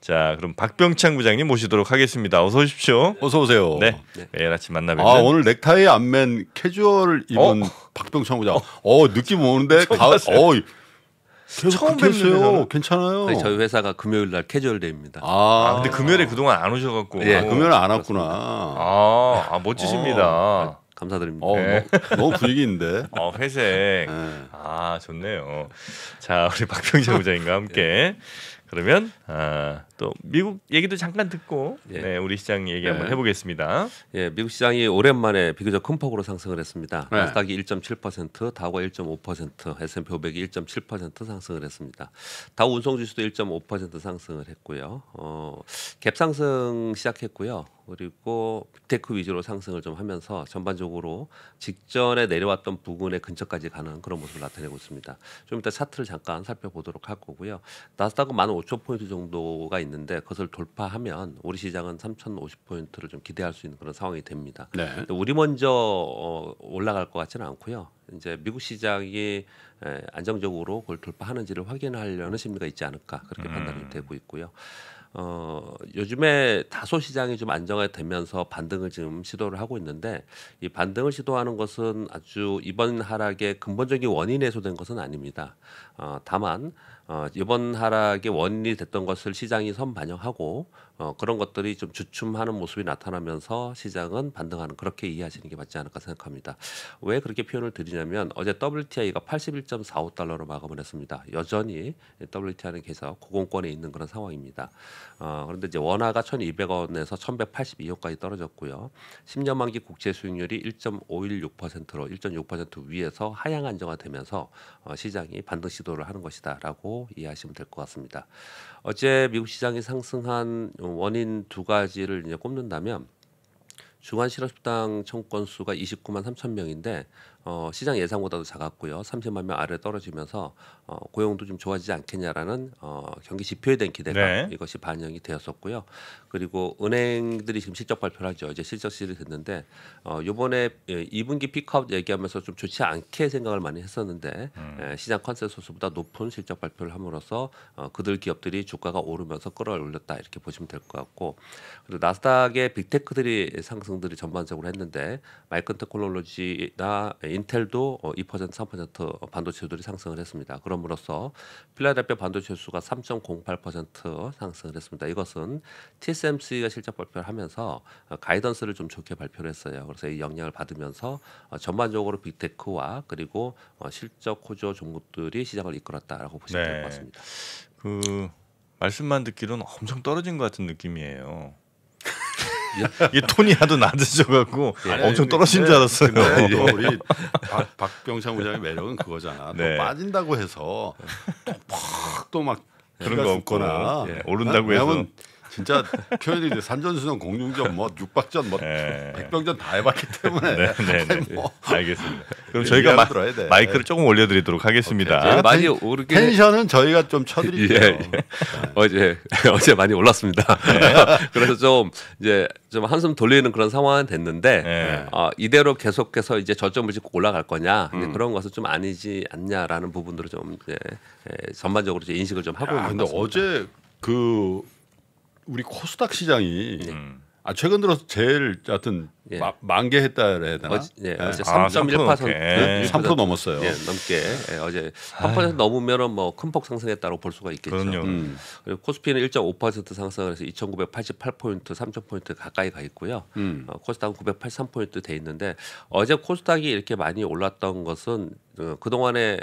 자, 그럼 박병창 부장님 모시도록 하겠습니다. 어서 오십시오. 어서 오세요. 네. 네. 매일 아침 만나뵙죠. 아, 오늘 넥타이 안 맨 캐주얼 입은 어? 박병창 부장. 어, 어 느낌 오는데 가, 어, 처음 뵙어요. 괜찮아요. 아 저희 회사가 금요일 날 캐주얼 데입니다 아, 아 근데 금요일에 아. 그동안 안 오셔갖고. 예, 아, 어. 금요일 안 왔구나. 아, 아, 멋지십니다. 어. 아, 감사드립니다. 어, 네. 너무, 너무 분위기인데. 어, 회색. 네. 아 좋네요. 자 우리 박병재 부장님과 함께 네. 그러면 아, 또 미국 얘기도 잠깐 듣고 예. 네, 우리 시장 얘기 네. 한번 해보겠습니다. 예, 미국 시장이 오랜만에 비교적 큰 폭으로 상승을 했습니다. 네. 나스닥이 1.7%, 다우가 1.5%, S&P 500이 1.7% 상승을 했습니다. 다우 운송 지수도 1.5% 상승을 했고요. 어, 갭 상승 시작했고요. 그리고 빅테크 위주로 상승을 좀 하면서 전반적으로 직전에 내려왔던 부근에 근처까지 가는 그런 모습을 나타내고 있습니다. 좀 이따 차트를 잠깐 살펴보도록 할 거고요. 나스닥은 15,000포인트 정도가 있는 있는데 그것을 돌파하면 우리 시장은 3,050포인트를 좀 기대할 수 있는 그런 상황이 됩니다. 네. 우리 먼저 어, 올라갈 것 같지는 않고요. 이제 미국 시장이 에, 안정적으로 그걸 돌파하는지를 확인하려는 심리가 있지 않을까 그렇게 음. 판단이 되고 있고요. 어, 요즘에 다소 시장이 좀 안정화되면서 반등을 지금 시도를 하고 있는데 이 반등을 시도하는 것은 아주 이번 하락의 근본적인 원인에 소된 것은 아닙니다. 어, 다만 어, 이번 하락의 원인이 됐던 것을 시장이 선반영하고 어, 그런 것들이 좀 주춤하는 모습이 나타나면서 시장은 반등하는 그렇게 이해하시는 게 맞지 않을까 생각합니다. 왜 그렇게 표현을 드리냐면 어제 WTI가 81.45달러로 마감을 했습니다. 여전히 WTI는 계속 고공권에 있는 그런 상황입니다. 어, 그런데 이제 원화가 1,200원에서 1,182원까지 떨어졌고요. 10년 만기 국채 수익률이 1.516%로 1.6% 위에서 하향 안정화되면서 어, 시장이 반등 시도를 하는 것이다라고 이해하시면 될 것 같습니다. 어제 미국 시장이 상승한 원인 두 가지를 이제 꼽는다면 중간 실업수당 청건수가 29만 3천 명인데 어, 시장 예상보다도 작았고요. 30만 명 아래 떨어지면서 어, 고용도 좀 좋아지지 않겠냐라는 어, 경기 지표에 대한 기대가 네. 이것이 반영이 되었었고요. 그리고 은행들이 지금 실적 발표를 하죠. 이제 실적 시를 됐는데 어, 이번에 2분기 예, 픽업 얘기하면서 좀 좋지 않게 생각을 많이 했었는데 음. 에, 예, 시장 컨센서스보다 높은 실적 발표를 함으로써 어, 그들 기업들이 주가가 오르면서 끌어올렸다 이렇게 보시면 될 것 같고 그리고 나스닥의 빅테크들이 상승들이 전반적으로 했는데 마이크테크놀로지나 네, 인텔도 2% 3% 반도체들이 상승을 했습니다. 그럼으로써 필라델피아 반도체 수가 3.08% 상승을 했습니다. 이것은 TSMC가 실적 발표를 하면서 어, 가이던스를 좀 좋게 발표를 했어요. 그래서 이 영향을 받으면서 어, 전반적으로 빅테크와 그리고 어, 실적 호조 종목들이 시장을 이끌었다라고 보시면 네. 될것 같습니다. 그 말씀만 듣기로는 엄청 떨어진 것 같은 느낌이에요. 예? 이게 톤이 하도 낮으셔갖고아 엄청 아니, 떨어진 줄 네, 알았어요. 근데 뭐 예. 우리 박, 박병창 부장의 매력은 그거잖아. 네. 또 빠진다고 해서 또팍또막 예. 그런 거 없거나 예. 오른다고 아, 해서 진짜 표현이 산전수전 공중전 뭐 육박전 뭐 네. 백병전 다 해봤기 때문에 네, 네, 네. 뭐. 알겠습니다. 그럼 저희가 마, 마이크를 예. 조금 올려드리도록 하겠습니다. 많이 오르게 텐션은 저희가 좀 쳐드릴게요. 예, 예. 아. 어제 어제 많이 올랐습니다. 네. 그래서 좀 이제 좀 한숨 돌리는 그런 상황은 됐는데 네. 어, 이대로 계속해서 이제 저점을 짚고 올라갈 거냐 음. 그런 것은 좀 아니지 않냐라는 부분들을 좀 이제 예, 전반적으로 이제 인식을 좀 하고 야, 있는 것 같습니다. 어제 그 우리 코스닥 시장이 음. 아 최근 들어서 제일 하여튼 예. 만개 했다 그래야 되나? 어제, 예, 예. 어제 3.1% 아, 3% 넘게. 넘었어요. 예, 넘게 예, 어제 3% 넘으면은 뭐 큰 폭 상승했다고 볼 수가 있겠죠. 그럼요. 음. 음. 그리고 코스피는 1.5% 상승을 해서 2,988포인트, 3,000포인트 가까이 가 있고요. 음. 어, 코스닥은 983포인트 돼 있는데 어제 코스닥이 이렇게 많이 올랐던 것은 어, 그동안에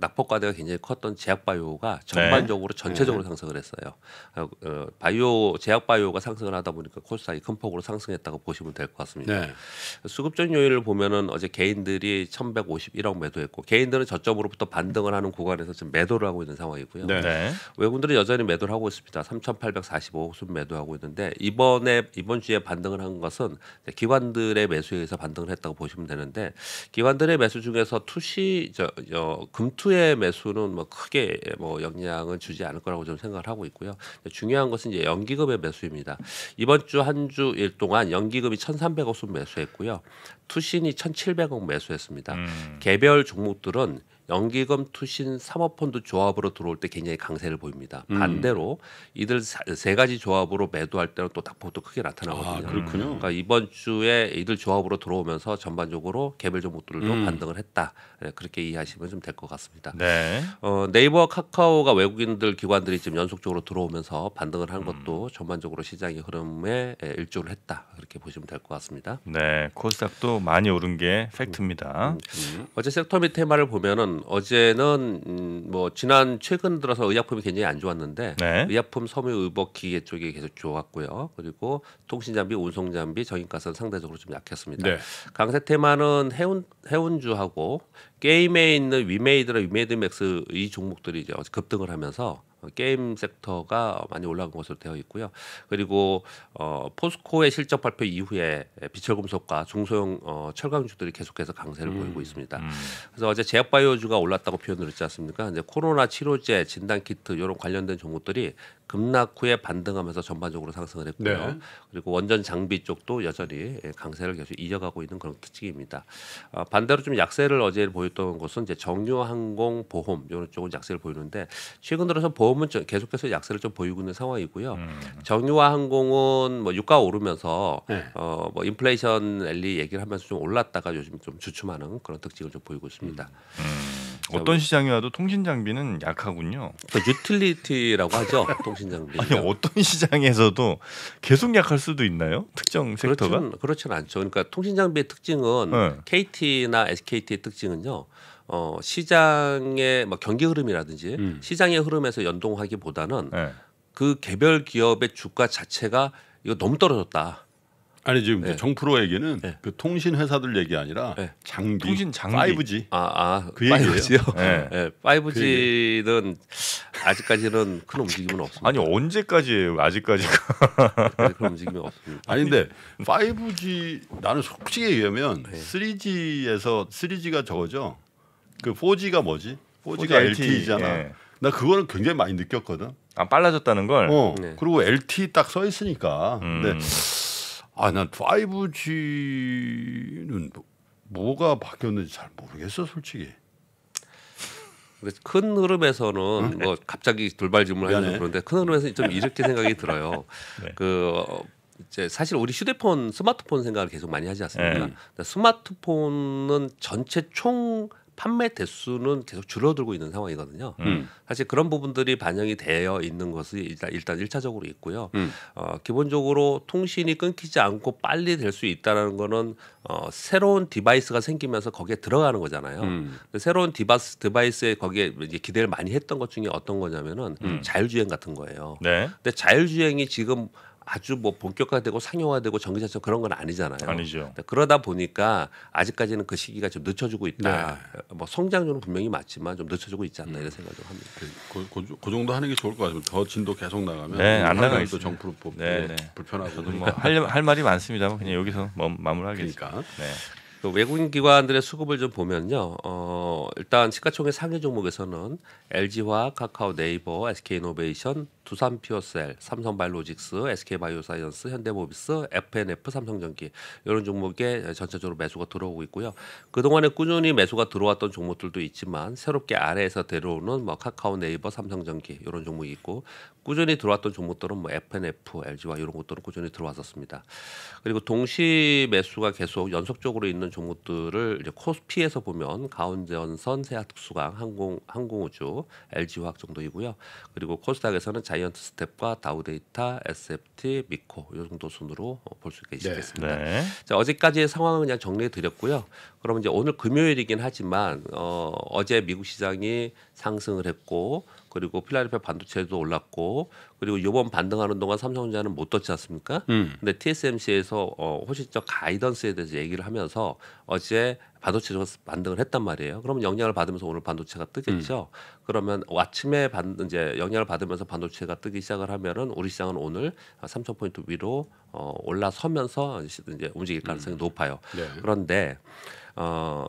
낙폭과대가 굉장히 컸던 제약바이오가 네. 전반적으로 네. 전체적으로 네. 상승을 했어요. 어, 어, 바이오 제약바이오가 상승을 하다 보니까 코스닥이 큰 폭으로 상승했다고 보시면 될 것 같아요. 같습니다. 네. 수급적 요인을 보면은 어제 개인들이 1,151억 매도했고 개인들은 저점으로부터 반등을 하는 구간에서 지금 매도를 하고 있는 상황이고요. 네. 네. 외국인들은 여전히 매도를 하고 있습니다. 3,845억 순 매도하고 있는데 이번에 이번 주에 반등을 한 것은 기관들의 매수에 의해서 반등을 했다고 보시면 되는데 기관들의 매수 중에서 투시 저, 저 금투의 매수는 뭐 크게 뭐 영향을 주지 않을 거라고 좀 생각을 하고 있고요. 중요한 것은 이제 연기금의 매수입니다. 이번 주 한 주일 동안 연기금이 1,300억 1,300억 순 매수했고요. 투신이 1,700억 매수했습니다. 음. 개별 종목들은 연기금 투신 사모펀드 조합으로 들어올 때 굉장히 강세를 보입니다. 음. 반대로 이들 세 가지 조합으로 매도할 때는 또 낙폭도 크게 나타나거든요. 아, 그렇군요. 그러니까 이번 주에 이들 조합으로 들어오면서 전반적으로 개별 종목들도 음. 반등을 했다. 예, 그렇게 이해하시면 좀 될 것 같습니다. 네. 어, 네이버 카카오가 외국인들 기관들이 지금 연속적으로 들어오면서 반등을 한 음. 것도 음. 전반적으로 시장의 흐름에 예, 일조를 했다. 그렇게 보시면 될 것 같습니다. 네. 코스닥도 많이 오른 게 음. 팩트입니다. 음. 어제 섹터 및 테마를 보면은 어제는 음, 뭐 지난 최근 들어서 의약품이 굉장히 안 좋았는데 네. 의약품 섬유 의복 기계 쪽이 계속 좋았고요. 그리고 통신 장비, 운송 장비, 정인가스는 상대적으로 좀 약했습니다. 네. 강세 테마는 해운 해운주하고 게임에 있는 위메이드나 위메이드 맥스 이 종목들이 이제 급등을 하면서 게임 섹터가 많이 올라간 것으로 되어 있고요. 그리고 어, 포스코의 실적 발표 이후에 비철금속과 중소형 어, 철강주들이 계속해서 강세를 음, 보이고 있습니다. 음. 그래서 어제 제약바이오주가 올랐다고 표현을 했지 않습니까? 이제 코로나 치료제, 진단키트 이런 관련된 종목들이 급락 후에 반등하면서 전반적으로 상승을 했고요. 네. 그리고 원전 장비 쪽도 여전히 예, 강세를 계속 이어가고 있는 그런 특징입니다. 어, 반대로 좀 약세를 어제 보였던 것은 이제 정유항공 보험 이런 쪽은 약세를 보이는데 최근 들어서 보험은 계속해서 약세를 좀 보이고 있는 상황이고요. 음. 정유와 항공은 뭐 유가 오르면서 네. 어뭐 인플레이션 엘리 얘기를 하면서 좀 올랐다가 요즘 좀 주춤하는 그런 특징을 좀 보이고 있습니다. 음. 음. 어떤 시장이라도 통신 장비는 약하군요. 그러니까 유틸리티라고 하죠. 통신 장비. 아니 어떤 시장에서도 계속 약할 수도 있나요? 특정 섹터가? 그렇진, 그렇진 않죠. 그러니까 통신 장비의 특징은 네. KT나 SKT의 특징은요. 어, 시장의 뭐 경기 흐름이라든지 음. 시장의 흐름에서 연동하기보다는 네. 그 개별 기업의 주가 자체가 이거 너무 떨어졌다. 아니 지금 네. 정프로에게는 네. 그 통신 회사들 얘기 아니라 네. 장비, 통신 장비, 5G. 아, 아, 그 얘기예요. 5 네. 네, 5G는 그 아직까지는 큰 움직임은 없습니다. 아니 언제까지예요? 아직까지가 큰 움직임이 없습니다. 아니 근데 5G 나는 솔직히 얘기하면 3G에서 3G가 저거죠. 그 4G가 뭐지? 4G가 LTE잖아. 예. 나 그거는 굉장히 많이 느꼈거든. 아 빨라졌다는 걸. 어. 네. 그리고 LTE 딱 써 있으니까. 음. 근데 아, 난 5G는 뭐, 뭐가 바뀌었는지 잘 모르겠어, 솔직히. 큰 흐름에서는 응? 뭐 갑자기 돌발 질문하려서 을 그런데 큰 흐름에서는 좀 이렇게 생각이 들어요. 네. 그 이제 사실 우리 휴대폰, 스마트폰 생각을 계속 많이 하지 않습니까? 네. 스마트폰은 전체 총 판매 대수는 계속 줄어들고 있는 상황이거든요. 음. 음. 사실 그런 부분들이 반영이 되어 있는 것이 일단 일단 일차적으로 있고요. 음. 어, 기본적으로 통신이 끊기지 않고 빨리 될 수 있다라는 거는 어, 새로운 디바이스가 생기면서 거기에 들어가는 거잖아요. 음. 새로운 디바스 디바이스에 거기에 이제 기대를 많이 했던 것 중에 어떤 거냐면은 음. 자율주행 같은 거예요. 네. 근데 자율주행이 지금 아주 뭐 본격화되고 상용화되고 전기차처럼 그런 건 아니잖아요. 아니죠. 그러다 보니까 아직까지는 그 시기가 좀 늦춰지고 있다. 네. 뭐 성장률은 분명히 맞지만 좀 늦춰지고 있지 않나 음. 이런 생각을 합니다. 그, 그, 그, 그, 정도 하는 게 좋을 것 같아요. 더 진도 계속 나가면 네, 안 나가면 또 정부로 뽑 네, 네. 불편하고 뭐할 그러니까. 할 말이 많습니다만 그냥 여기서 뭐 마무리하겠습니다. 그러니까. 네. 그 외국인 기관들의 수급을 좀 보면요. 어, 일단 시가총액 상위 종목에서는 LG화학, 카카오, 네이버, SK이노베이션, 두산피어셀, 삼성바이오직스, SK바이오사이언스, 현대모비스, FNF, 삼성전기 이런 종목에 전체적으로 매수가 들어오고 있고요. 그동안에 꾸준히 매수가 들어왔던 종목들도 있지만 새롭게 아래에서 데려오는 뭐 카카오, 네이버, 삼성전기 이런 종목이 있고 꾸준히 들어왔던 종목들은 뭐 FNF, l g 와 이런 것들은 꾸준히 들어왔었습니다. 그리고 동시 매수가 계속 연속적으로 있는 종목들을 이제 코스피에서 보면 가운데 삼성 세아특수강, 항공, 항공우주, LG화학 정도이고요. 그리고 코스닥에서는 자이언트스텝과 다우데이터, SFT, 미코 이 정도 순으로 어, 볼수있겠습니다 네. 네. 자, 어제까지의 상황은 그냥 정리해 드렸고요. 그럼 이제 오늘 금요일이긴 하지만 어, 어제 미국 시장이 상승을 했고 그리고 필라델피아 반도체도 올랐고 그리고 이번 반등하는 동안 삼성전자는 못 떴지 않습니까? 음. 근데 TSMC에서 어, 호실적 가이던스에 대해서 얘기를 하면서 어제 반도체적으로 반등을 했단 말이에요. 그러면 영향을 받으면서 오늘 반도체가 뜨겠죠. 음. 그러면 아침에 반, 이제 영향을 받으면서 반도체가 뜨기 시작을 하면은 우리 시장은 오늘 3천 포인트 위로 어, 올라서면서 이제 움직일 음. 가능성이 음. 높아요. 네. 그런데 어,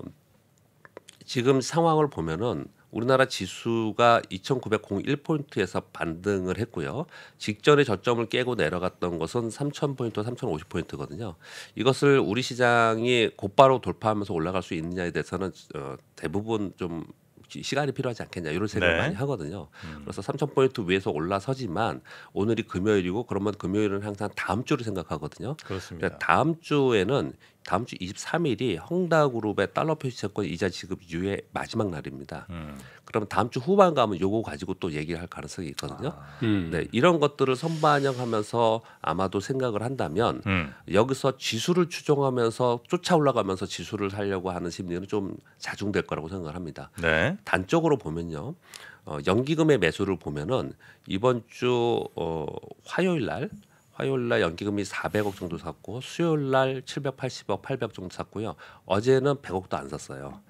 지금 상황을 보면은 우리나라 지수가 2,901포인트에서 반등을 했고요. 직전에 저점을 깨고 내려갔던 것은 3,000포인트, 3,050포인트거든요. 이것을 우리 시장이 곧바로 돌파하면서 올라갈 수 있느냐에 대해서는 어, 대부분 좀 시간이 필요하지 않겠냐 이런 생각을 네. 많이 하거든요. 음. 그래서 3천 포인트 위에서 올라서지만 오늘이 금요일이고 그러면 금요일은 항상 다음 주를 생각하거든요. 그렇습니다. 그러 그러니까 다음 주에는 다음 주 23일이 헝다그룹의 달러 표시 채권 이자 지급 유예 마지막 날입니다. 음. 그러면 다음 주 후반 가면 요거 가지고 또 얘기를 할 가능성이 있거든요. 아. 음. 네, 이런 것들을 선반영하면서 아마도 생각을 한다면 음. 여기서 지수를 추종하면서 쫓아 올라가면서 지수를 살려고 하는 심리는 좀 자중될 거라고 생각을 합니다. 네. 단적으로 보면요. 어, 연기금의 매수를 보면은 이번 주 어, 화요일 날 화요일 날 연기금이 400억 정도 샀고 수요일 날 780억, 800억 정도 샀고요. 어제는 100억도 안 샀어요.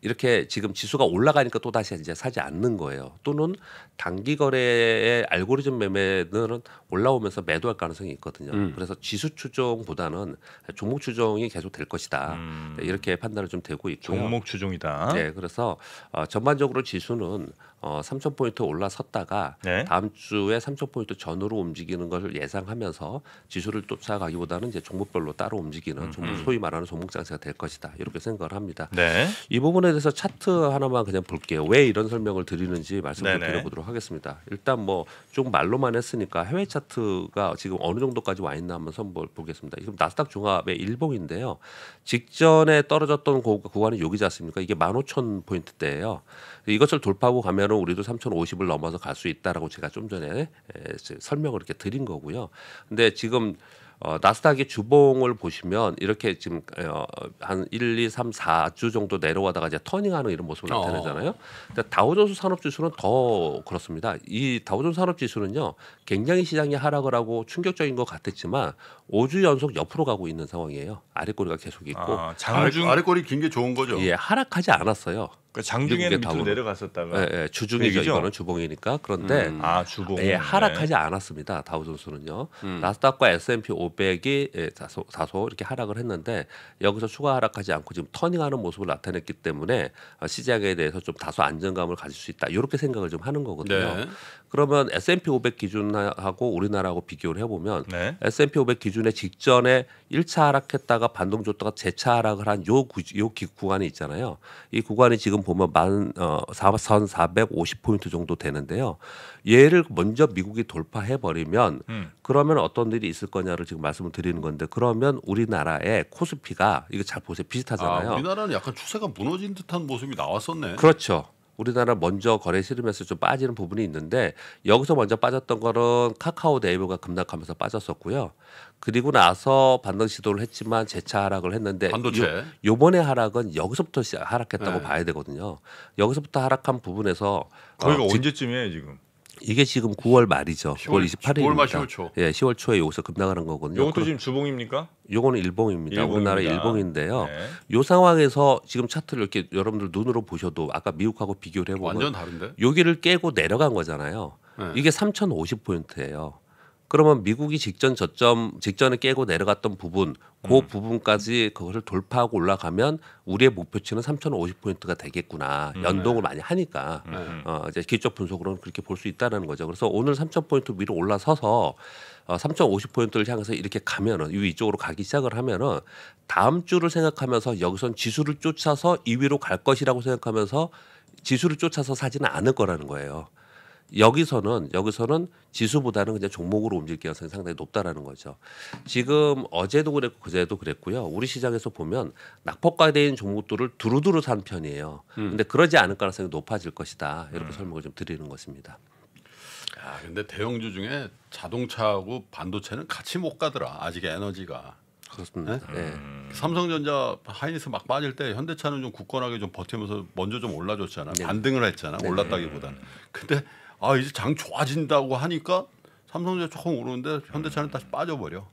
이렇게 지금 지수가 올라가니까 또 다시 이제 사지 않는 거예요. 또는 단기 거래의 알고리즘 매매는 올라오면서 매도할 가능성이 있거든요. 음. 그래서 지수 추종보다는 종목 추종이 계속 될 것이다. 음. 네, 이렇게 판단을 좀 되고 있고요. 종목 추종이다. 네, 그래서 어, 전반적으로 지수는 어, 3천 포인트 올라섰다가 네. 다음 주에 3천 포인트 전후로 움직이는 것을 예상하면서 지수를 쫓아가기보다는 이제 종목별로 따로 움직이는 음, 종목 음. 소위 말하는 종목 장세가 될 것이다 이렇게 생각을 합니다. 네. 이 부분에 대해서 차트 하나만 그냥 볼게요. 왜 이런 설명을 드리는지 말씀을 네네. 드려보도록 하겠습니다. 일단 뭐 좀 말로만 했으니까 해외 차트가 지금 어느 정도까지 와 있나 한번 선볼 보겠습니다. 지금 나스닥 종합의 일봉인데요. 직전에 떨어졌던 고가 구간이 여기지 않습니까? 이게 15,000 포인트대예요. 이것을 돌파하고 가면 되면은 우리도 3,050을 넘어서 갈 수 있다라고 제가 좀 전에 설명을 이렇게 드린 거고요. 근데 지금 어, 나스닥의 주봉을 보시면 이렇게 지금 어, 한 1, 2, 3, 4주 정도 내려와다가 이제 터닝하는 이런 모습을 어. 나타내잖아요. 근데 다우존스 산업지수는 더 그렇습니다. 이 다우존스 산업지수는요 굉장히 시장이 하락을 하고 충격적인 것 같았지만 5주 연속 옆으로 가고 있는 상황이에요. 아래꼬리가 계속 있고 아, 장중 아래꼬리 긴 게 좋은 거죠. 예, 하락하지 않았어요. 그러니까 장중에는 밑으로 내려갔었다가 예, 예, 주중이죠 얘기죠? 이거는 주봉이니까 그런데 음. 아 주봉 예, 하락하지 네. 않았습니다 다우존스는요 음. 나스닥과 S&P 500이 예, 다소, 다소 이렇게 하락을 했는데 여기서 추가 하락하지 않고 지금 터닝하는 모습을 나타냈기 때문에 시장에 대해서 좀 다소 안정감을 가질 수 있다 이렇게 생각을 좀 하는 거거든요 네. 그러면 S&P 500 기준하고 우리나라하고 비교를 해보면 네. S&P 500기준에 직전에 1차 하락했다가 반동 줬다가 재차 하락을 한 요요 구간이 있잖아요 이 구간이 지금 지금 보면 만 어, 4,450포인트 정도 되는데요. 얘를 먼저 미국이 돌파해 버리면 음. 그러면 어떤 일이 있을 거냐를 지금 말씀을 드리는 건데 그러면 우리나라의 코스피가 이거 잘 보세요 비슷하잖아요. 아, 우리나라는 약간 추세가 무너진 듯한 모습이 나왔었네. 그렇죠. 우리나라 먼저 거래 실으면서 좀 빠지는 부분이 있는데 여기서 먼저 빠졌던 거는 카카오 네이버가 급락하면서 빠졌었고요. 그리고 나서 반등 시도를 했지만 재차 하락을 했는데 반도체. 요, 번에 하락은 여기서부터 하락했다고 네. 봐야 되거든요. 여기서부터 하락한 부분에서 저희가 어, 언제쯤이에요 지금? 이게 지금 9월 말이죠. 10월, 9월 28일. 9월 말 10월 초. 예, 10월 초에 여기서 급락하는 거거든요. 요것도 지금 주봉입니까? 요거는 일봉입니다. 일봉입니다. 우리나라 일봉인데요. 네. 요 상황에서 지금 차트를 이렇게 여러분들 눈으로 보셔도 아까 미국하고 비교를 해보면 완전 다른데. 여기를 깨고 내려간 거잖아요. 네. 이게 3,050 포인트예요. 그러면 미국이 직전 저점 직전에 깨고 내려갔던 부분 그 음. 부분까지 그것을 돌파하고 올라가면 우리의 목표치는 3,050포인트가 되겠구나. 음. 연동을 네. 많이 하니까 음, 음. 어, 이제 기적 분석으로는 그렇게 볼 수 있다는 거죠. 그래서 오늘 3,000포인트 위로 올라서서 어, 3,050포인트를 향해서 이렇게 가면은 위쪽으로 가기 시작을 하면은 다음 주를 생각하면서 여기선 지수를 쫓아서 2위로 갈 것이라고 생각하면서 지수를 쫓아서 사지는 않을 거라는 거예요. 여기서는 여기서는 지수보다는 그냥 종목으로 움직일 가능성이 상당히 높다라는 거죠. 지금 어제도 그랬고 그제도 그랬고요. 우리 시장에서 보면 낙폭과대인 종목들을 두루두루 산 편이에요. 음. 근데 그러지 않을 가능성이 높아질 것이다. 이렇게 음. 설명을 좀 드리는 것입니다. 아, 근데 대형주 중에 자동차하고 반도체는 같이 못 가더라. 아직 에너지가. 그렇습니다. 네? 예. 음. 삼성전자 하이닉스 막 빠질 때 현대차는 좀 굳건하게 좀 버티면서 먼저 좀 올라줬잖아. 네. 반등을 했잖아. 네. 올랐다기보다는. 근데 아 이제 장 좋아진다고 하니까 삼성전자 조금 오르는데 현대차는 다시 빠져버려.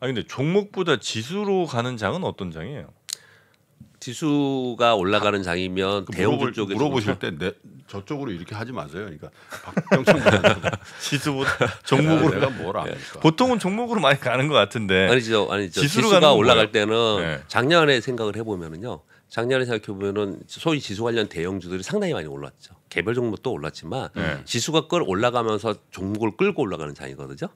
아 근데 종목보다 지수로 가는 장은 어떤 장이에요? 지수가 올라가는 장이면 그 대형주 쪽에 물어보실 그렇죠. 때 내, 저쪽으로 이렇게 하지 마세요. 그러니까 박병철 지수보다 종목으로 가뭘압 예. 보통은 종목으로 많이 가는 것 같은데 아니죠, 아니죠. 지수가, 지수가 올라갈 때는 네. 작년에 생각을 해보면은요. 작년에 생각해보면 소위 지수 관련 대형주들이 상당히 많이 올랐죠. 개별 종목도 올랐지만 네. 지수가 끌 올라가면서 종목을 끌고 올라가는 장이거든요.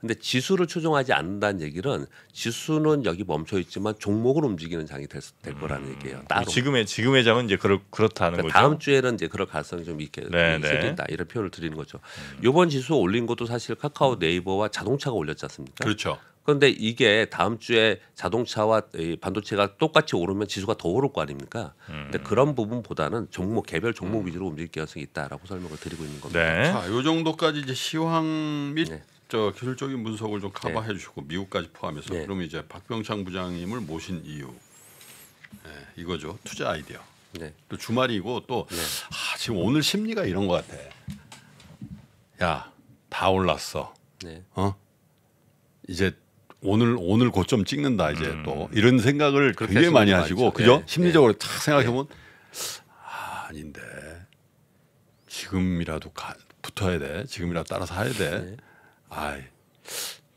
근데 지수를 추종하지 않는다는 얘기는 지수는 여기 멈춰 있지만 종목을 움직이는 장이 될, 될 거라는 음. 얘기예요. 그러니까 따로. 지금의 지금의 장은 이제 그럴 그렇다는 그러니까 거죠. 다음 주에는 이제 그럴 가능성이 좀 있게 생긴다 네, 네. 이런 표현을 드리는 거죠. 음. 요 이번 지수 올린 것도 사실 카카오 네이버와 자동차가 올렸지 않습니까? 그렇죠. 그런데 이게 다음 주에 자동차와 반도체가 똑같이 오르면 지수가 더 오를 거 아닙니까? 음. 근데 그런 부분보다는 종목 개별 종목 음. 위주로 움직일 가능성이 있다라고 설명을 드리고 있는 겁니다. 네. 자, 요 정도까지 이제 시황 및 네. 저 기술적인 분석을 좀 네. 커버해 주시고 미국까지 포함해서 네. 그럼 이제 박병창 부장님을 모신 이유 네, 이거죠 투자 아이디어. 네. 또 주말이고 또 네. 아, 지금 오늘 심리가 이런 것 같아. 야다 올랐어. 어 이제 오늘 오늘 고점 찍는다 이제 음. 또 이런 생각을 굉장히 많이 하시고 많죠. 그죠 네. 심리적으로 네. 딱 생각해 보면 네. 아, 아닌데 지금이라도 가, 붙어야 돼 지금이라도 따라서 해야 돼아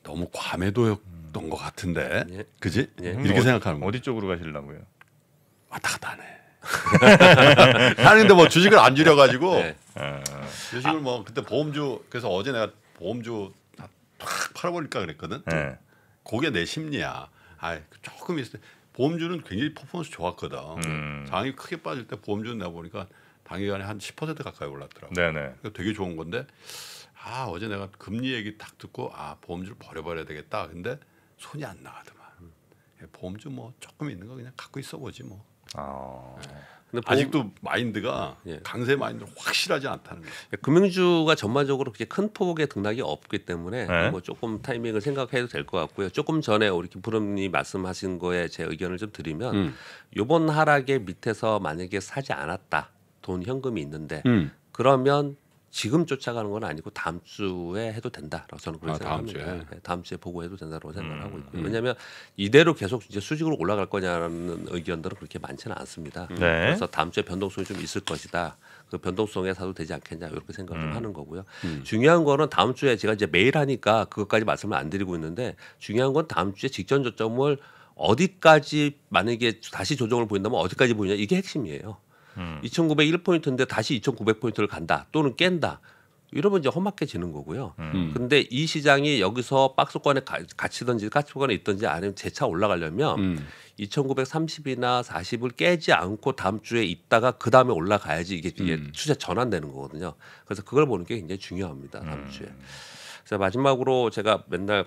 너무 과매도였던 것 같은데 예. 그지 예. 이렇게 어, 생각하면 어디 쪽으로 가실라고요? 왔다 갔다 하네. 하는데 뭐 주식을 안 줄여가지고 네. 주식을 뭐 그때 보험주 그래서 어제 내가 보험주 다 팔아버릴까 그랬거든. 네. 그게 내 심리야. 아 조금 있을 때 보험주는 굉장히 퍼포먼스 좋았거든. 음. 장이 크게 빠질 때 보험주는 내가 보니까 당일간에한 10% 가까이 올랐더라고. 네네. 그러니까 되게 좋은 건데 아 어제 내가 금리 얘기 딱 듣고 아 보험주를 버려버려야 되겠다. 근데 손이 안 나가더만. 예, 보험주 뭐 조금 있는 거 그냥 갖고 있어보지 뭐. 아. 근데 보험... 아직도 마인드가 예. 강세 마인드 확실하지 않다는 거예요. 금융주가 전반적으로 그게큰 폭의 등락이 없기 때문에 네. 뭐 조금 타이밍을 생각해도 될 것 같고요. 조금 전에 우리 김프로님이 말씀하신 거에 제 의견을 좀 드리면 음. 요 이번 하락의 밑에서 만약에 사지 않았다 돈 현금이 있는데 음. 그러면 지금 쫓아가는 건 아니고 다음 주에 해도 된다라고 저는 그렇게 아, 생각합니다. 다음 주에. 예, 다음 주에 보고해도 된다라고 생각을 음, 하고 있고요. 음. 왜냐하면 이대로 계속 이제 수직으로 올라갈 거냐는 의견들은 그렇게 많지는 않습니다. 음. 네. 그래서 다음 주에 변동성이 좀 있을 것이다. 그 변동성에 사도 되지 않겠냐 이렇게 생각을 음. 하는 거고요. 음. 중요한 거는 다음 주에 제가 이제 매일 하니까 그것까지 말씀을 안 드리고 있는데 중요한 건 다음 주에 직전 저점을 어디까지 만약에 다시 조정을 보인다면 어디까지 보이냐 이게 핵심이에요. 음. 2,901포인트인데 다시 2,900포인트를 간다 또는 깬다. 이러면 이제 험악해지는 거고요. 음. 음. 근데 이 시장이 여기서 박스권에 가, 갇히든지 가치권에 있든지 아니면 재차 올라가려면 음. 2,930이나 40을 깨지 않고 다음 주에 있다가 그 다음에 올라가야지 이게, 이게 음. 추세 전환되는 거거든요. 그래서 그걸 보는 게 굉장히 중요합니다. 다음 음. 주에. 그래서 마지막으로 제가 맨날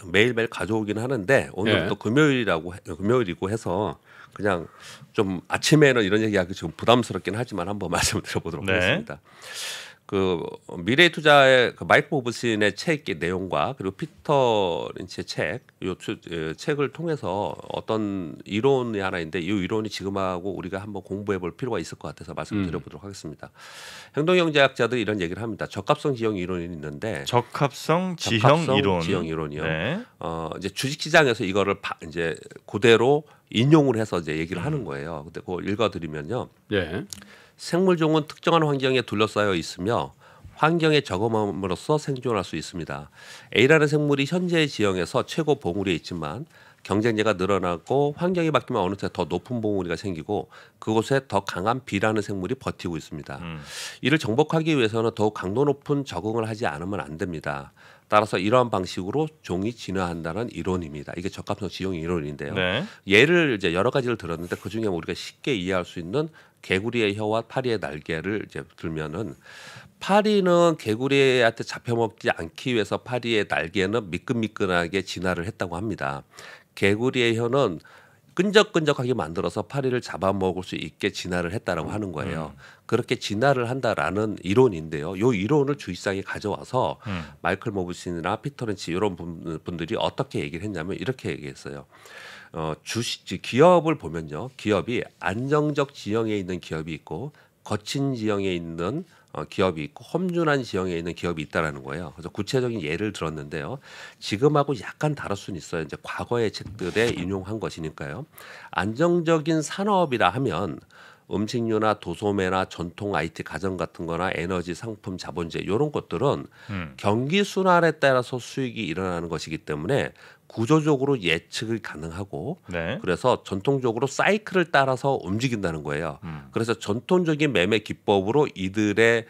그 매일매일 가져오긴 하는데 오늘 예. 또 금요일이라고 해, 금요일이고 해서 그냥 좀 아침에는 이런 얘기하기 좀 부담스럽긴 하지만 한번 말씀드려보도록 네. 하겠습니다. 그 미래 투자의 그 마이크 오브신의 책의 내용과 그리고 피터 린치의 책, 요 책을 통해서 어떤 이론이 하나 인데이 이론이 지금하고 우리가 한번 공부해 볼 필요가 있을 것 같아서 말씀드려 보도록 음. 하겠습니다. 행동경제학자들이 이런 얘기를 합니다. 적합성 지형 이론이 있는데 적합성 지형 적합성 이론 지형 이론이요. 네. 어 이제 주식 시장에서 이거를 바, 이제 그대로 인용을 해서 이제 얘기를 음. 하는 거예요. 근데 그거 읽어 드리면요. 네. 예. 생물종은 특정한 환경에 둘러싸여 있으며 환경에 적응함으로써 생존할 수 있습니다. A라는 생물이 현재의 지형에서 최고 봉우리에 있지만 경쟁자가 늘어나고 환경이 바뀌면 어느새 더 높은 봉우리가 생기고 그곳에 더 강한 B라는 생물이 버티고 있습니다. 음. 이를 정복하기 위해서는 더욱 강도 높은 적응을 하지 않으면 안 됩니다. 따라서 이러한 방식으로 종이 진화한다는 이론입니다. 이게 적합성 지용 이론인데요. 네. 예를 이제 여러 가지를 들었는데 그 중에 뭐 우리가 쉽게 이해할 수 있는 개구리의 혀와 파리의 날개를 이제 들면은 파리는 개구리한테 잡혀먹지 않기 위해서 파리의 날개는 미끈미끈하게 진화를 했다고 합니다. 개구리의 혀는 끈적끈적하게 만들어서 파리를 잡아먹을 수 있게 진화를 했다라고 음, 하는 거예요. 음. 그렇게 진화를 한다라는 이론인데요. 요 이론을 주의상에 가져와서 음. 마이클 모브신이나 피터 렌치 이런 분들이 어떻게 얘기를 했냐면 이렇게 얘기했어요. 어, 주식 기업을 보면요. 기업이 안정적 지형에 있는 기업이 있고 거친 지형에 있는 어, 기업이 있고 험준한 지형에 있는 기업이 있다라는 거예요. 그래서 구체적인 예를 들었는데요. 지금하고 약간 다를 수는 있어요. 이제 과거의 책들에 인용한 것이니까요. 안정적인 산업이라 하면 음식료나 도소매나 전통 IT 가전 같은 거나 에너지 상품 자본재 이런 것들은 음. 경기 순환에 따라서 수익이 일어나는 것이기 때문에 구조적으로 예측이 가능하고 네. 그래서 전통적으로 사이클을 따라서 움직인다는 거예요. 음. 그래서 전통적인 매매 기법으로 이들의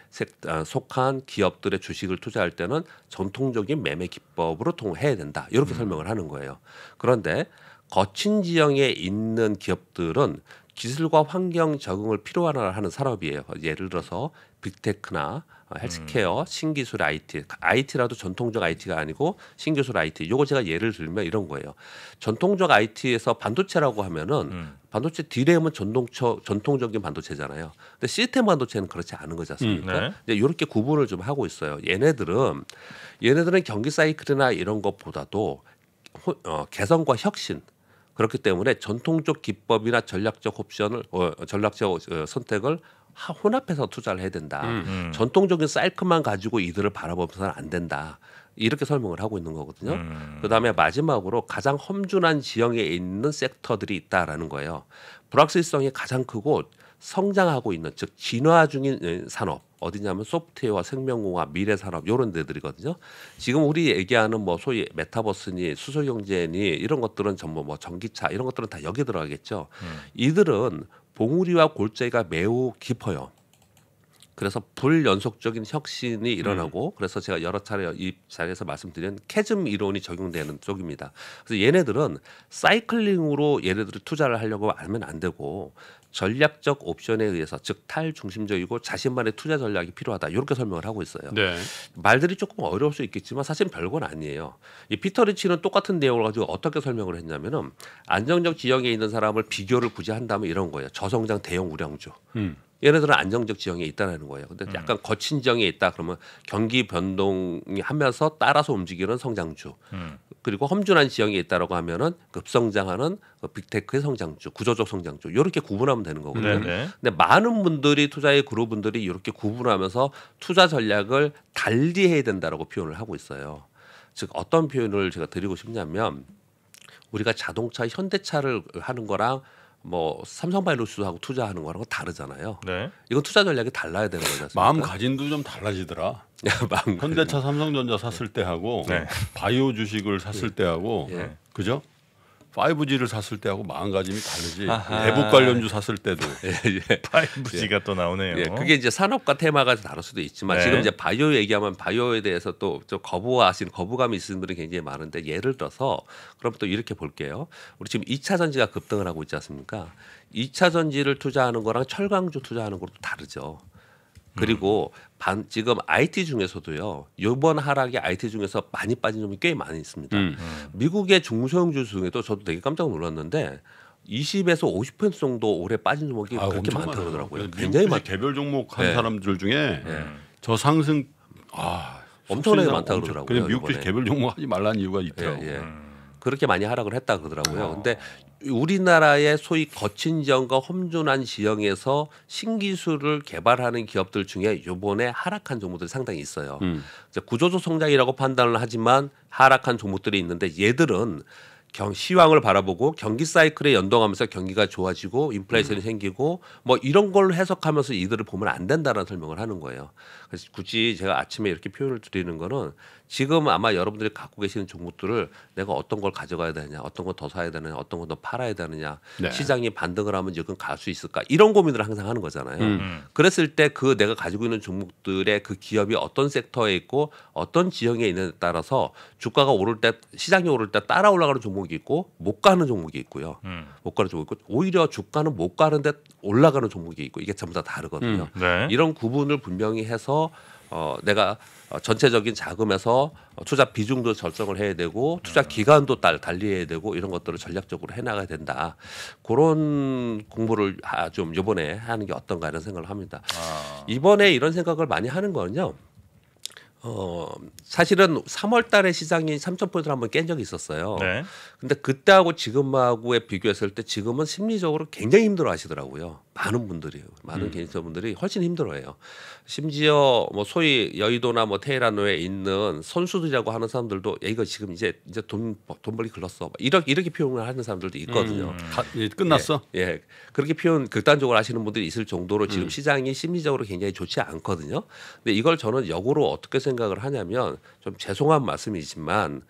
아, 속한 기업들의 주식을 투자할 때는 전통적인 매매 기법으로 통해야 된다. 이렇게 음. 설명을 하는 거예요. 그런데 거친 지형에 있는 기업들은 기술과 환경 적응을 필요하나 하는 산업이에요. 예를 들어서 빅테크나 어, 헬스케어, 음. 신기술 IT, IT라도 전통적 IT가 아니고 신기술 IT. 요거 제가 예를 들면 이런 거예요. 전통적 IT에서 반도체라고 하면은 음. 반도체 디램은 전동처, 전통적인 반도체잖아요. 근데 시스템 반도체는 그렇지 않은 거지 않습니까? 음, 네. 이제 이렇게 구분을 좀 하고 있어요. 얘네들은 얘네들은 경기 사이클이나 이런 것보다도 호, 어, 개성과 혁신 그렇기 때문에 전통적 기법이나 전략적 옵션을 어, 전략적 어, 선택을 혼합해서 투자를 해야 된다. 음. 음. 전통적인 사이클만 가지고 이들을 바라보면서는 안 된다. 이렇게 설명을 하고 있는 거거든요. 음. 그다음에 마지막으로 가장 험준한 지형에 있는 섹터들이 있다라는 거예요. 불확실성이 가장 크고 성장하고 있는 즉 진화 중인 산업 어디냐면 소프트웨어와 생명공학 미래 산업 요런 데들이거든요. 지금 우리 얘기하는 뭐 소위 메타버스니 수소 경제니 이런 것들은 전부 뭐 전기차 이런 것들은 다 여기 들어가겠죠. 음. 이들은 봉우리와 골재가 매우 깊어요. 그래서 불연속적인 혁신이 일어나고 음. 그래서 제가 여러 차례 이 자리에서 말씀드린 캐즘 이론이 적용되는 쪽입니다. 그래서 얘네들은 사이클링으로 얘네들이 투자를 하려고 하면 안 되고 전략적 옵션에 의해서 즉 탈중심적이고 자신만의 투자 전략이 필요하다 이렇게 설명을 하고 있어요. 네. 말들이 조금 어려울 수 있겠지만 사실 별건 아니에요. 이 피터 리치는 똑같은 내용을 가지고 어떻게 설명을 했냐면은 안정적 지형에 있는 사람을 비교를 굳이 한다면 이런 거예요. 저성장 대형 우량주. 음. 얘네들은 안정적 지형에 있다라는 거예요. 근데 음. 약간 거친 지형에 있다 그러면 경기 변동이 하면서 따라서 움직이는 성장주 음. 그리고 험준한 지형에 있다라고 하면은 급성장하는 그 빅테크의 성장주, 구조적 성장주 요렇게 구분하면 되는 거거든요. 네네. 네. 근데 많은 분들이 투자의 그룹분들이 이렇게 구분하면서 투자 전략을 달리해야 된다라고 표현을 하고 있어요. 즉 어떤 표현을 제가 드리고 싶냐면 우리가 자동차 현대차를 하는 거랑 뭐삼성바이러스하고 투자하는 거랑 다르잖아요. 네. 이건 투자 전략이 달라야 되는 거잖아요. 마음가짐도 좀 달라지더라. 현대차 삼성전자 샀을 네. 때하고 네. 바이오 주식을 샀을 예. 때하고 예. 그죠? 5G를 샀을 때하고 마음가짐이 다르지. 아하. 대북 관련주 샀을 때도 예, 예. 5G가 예. 또 나오네요. 예, 그게 이제 산업과 테마가 다를 수도 있지만 네. 지금 이제 바이오 얘기하면 바이오에 대해서 또좀 거부하신 거부감이 있으신 분이 굉장히 많은데 예를 들어서 그럼 또 이렇게 볼게요. 우리 지금 2차 전지가 급등을 하고 있지 않습니까? 2차 전지를 투자하는 거랑 철강주 투자하는 것도 다르죠. 그리고 반, 지금 IT 중에서도요. 이번 하락이 IT 중에서 많이 빠진 점이 꽤 많이 있습니다. 음. 미국의 중소형주 중에도 저도 되게 깜짝 놀랐는데 20에서 50% 정도 올해 빠진 종목이 아, 그렇게 많다고 러더라고요 굉장히 많. 개별 종목 한 네. 사람들 중에 네. 저 상승 아 엄청나게 많다 그러더라고요. 근데 미국 주식 개별 종목 하지 말라는 이유가 있더라고요. 예, 예. 음. 그렇게 많이 하락을 했다 그러더라고요. 어. 근데 우리나라의 소위 거친 지형과 험준한 지형에서 신기술을 개발하는 기업들 중에 요번에 하락한 종목들이 상당히 있어요. 음. 구조조 성장이라고 판단을 하지만 하락한 종목들이 있는데 얘들은 경, 시황을 바라보고 경기 사이클에 연동하면서 경기가 좋아지고 인플레이션이 음. 생기고 뭐 이런 걸 해석하면서 이들을 보면 안 된다라는 설명을 하는 거예요. 그래서 굳이 제가 아침에 이렇게 표현을 드리는 거는 지금 아마 여러분들이 갖고 계시는 종목들을 내가 어떤 걸 가져가야 되느냐, 어떤 걸 더 사야 되느냐, 어떤 걸 더 팔아야 되느냐, 네. 시장이 반등을 하면 지금 갈 수 있을까 이런 고민을 항상 하는 거잖아요. 음. 그랬을 때 그 내가 가지고 있는 종목들의 그 기업이 어떤 섹터에 있고 어떤 지형에 있는에 따라서 주가가 오를 때 시장이 오를 때 따라 올라가는 종목이 있고 못 가는 종목이 있고요. 음. 못 가는 종목이 있고 오히려 주가는 못 가는데 올라가는 종목이 있고 이게 전부 다 다르거든요. 음. 네. 이런 구분을 분명히 해서 어, 내가 어, 전체적인 자금에서 어, 투자 비중도 절정을 해야 되고 투자 기간도 달 달리해야 되고 이런 것들을 전략적으로 해나가야 된다. 그런 공부를 좀 이번에 하는 게 어떤가 이런 생각을 합니다. 아. 이번에 이런 생각을 많이 하는 거는요. 어 사실은 3월달에 시장이 3천0 0포인트를 한번 깬 적이 있었어요. 네. 근데 그때하고 지금하고의 비교했을 때 지금은 심리적으로 굉장히 힘들어하시더라고요. 많은 분들이 많은 음. 개인기분들이 훨씬 힘들어해요. 심지어 뭐 소위 여의도나 뭐 테헤란에 있는 선수들이라고 하는 사람들도 야, 이거 지금 이제 이제 돈돈 벌기 글렀어. 이렇게 이렇게 표현을 하는 사람들도 있거든요. 음. 다, 예, 끝났어. 예, 예, 그렇게 표현 극단적으로 하시는 분들이 있을 정도로 지금 음. 시장이 심리적으로 굉장히 좋지 않거든요. 근데 이걸 저는 역으로 어떻게 생각을 하냐면 좀 죄송한 말씀이지만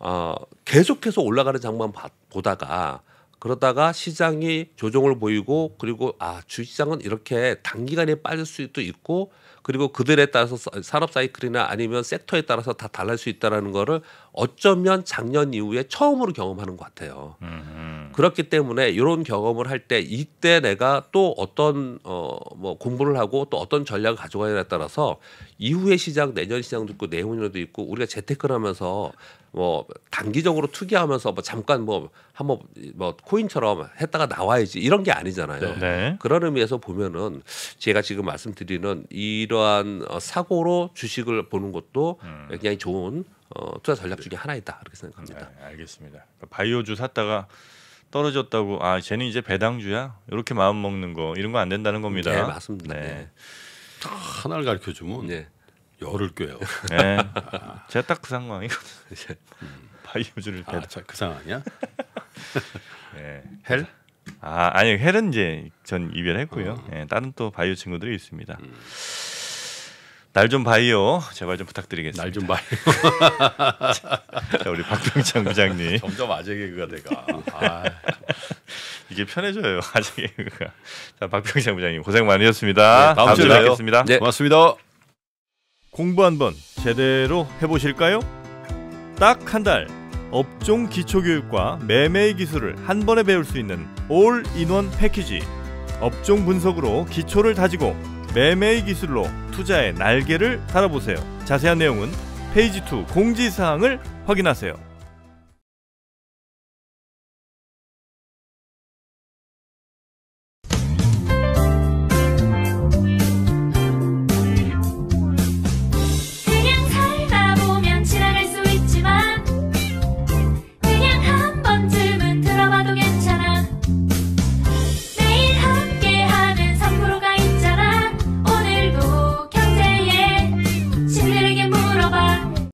어, 계속해서 올라가는 장만 봐, 보다가 그러다가 시장이 조정을 보이고 그리고 아 주시장은 식 이렇게 단기간에 빠질 수도 있고 그리고 그들에 따라서 산업 사이클이나 아니면 섹터에 따라서 다달라질수 있다라는 거를 어쩌면 작년 이후에 처음으로 경험하는 것 같아요. 음흠. 그렇기 때문에 이런 경험을 할 때 이때 내가 또 어떤 어뭐 공부를 하고 또 어떤 전략을 가져가느냐에 따라서 이후의 시장 내년 시장도 있고 내후년도 있고 우리가 재테크를 하면서 뭐 단기적으로 투기하면서 뭐 잠깐 뭐 한번 뭐 코인처럼 했다가 나와야지 이런 게 아니잖아요. 네. 그런 의미에서 보면은 제가 지금 말씀드리는 이러한 어, 사고로 주식을 보는 것도 음. 굉장히 좋은 어, 투자 전략 중에 하나이다 이렇게 생각합니다. 네, 알겠습니다. 그러니까 바이오주 샀다가 떨어졌다고 아 쟤는 이제 배당주야 이렇게 마음 먹는 거 이런 거 안 된다는 겁니다. 네 맞습니다. 네. 네. 하나를 가르쳐 주면 네. 열을 꿰요. 네. 그 네. 아. 제가 딱그 상황이거든요. 음. 바이오주를 배당. 아, 그 상황이야? 네. 헬? 아 아니 헬은 이제 전 이별했고요. 어. 네, 다른 또 바이오 친구들이 있습니다. 음. 날좀 봐요. 제발 좀 부탁드리겠습니다. 날 좀 봐요. 자, 우리 박병창 부장님. 점점 아재 개그가 내가. 아. 이게 편해져요. 아재 개그가. 자, 박병창 부장님 고생 많으셨습니다. 네, 다음, 다음 주에 뵙겠습니다. 네. 고맙습니다. 공부 한번 제대로 해보실까요? 딱 한 달. 업종 기초교육과 매매 기술을 한 번에 배울 수 있는 올인원 패키지. 업종 분석으로 기초를 다지고 매매 기술로 투자의 날개를 달아보세요. 자세한 내용은 페이지 2 공지사항을 확인하세요.